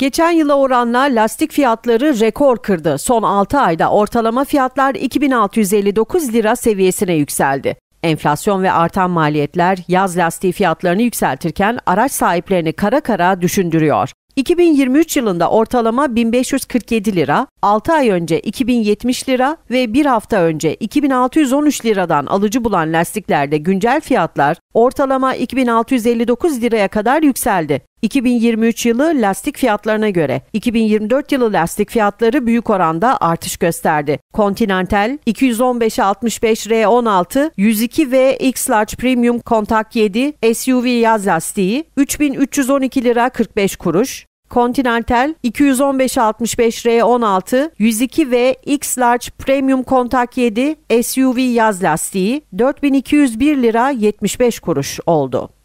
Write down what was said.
Geçen yıla oranla lastik fiyatları rekor kırdı. Son 6 ayda ortalama fiyatlar 2659 lira seviyesine yükseldi. Enflasyon ve artan maliyetler yaz lastiği fiyatlarını yükseltirken araç sahiplerini kara kara düşündürüyor. 2023 yılında ortalama 1547 lira, 6 ay önce 2070 lira ve bir hafta önce 2613 liradan alıcı bulan lastiklerde güncel fiyatlar ortalama 2659 liraya kadar yükseldi. 2023 yılı lastik fiyatlarına göre 2024 yılı lastik fiyatları büyük oranda artış gösterdi. Continental 215 65 R16, 102 ve X Large Premium Kontak 7 SUV yaz lastiği 3312 lira 45 kuruş, Continental 215-65 R16, 102 ve X Large Premium Kontak 7 SUV yaz lastiği 4201 lira 75 kuruş oldu.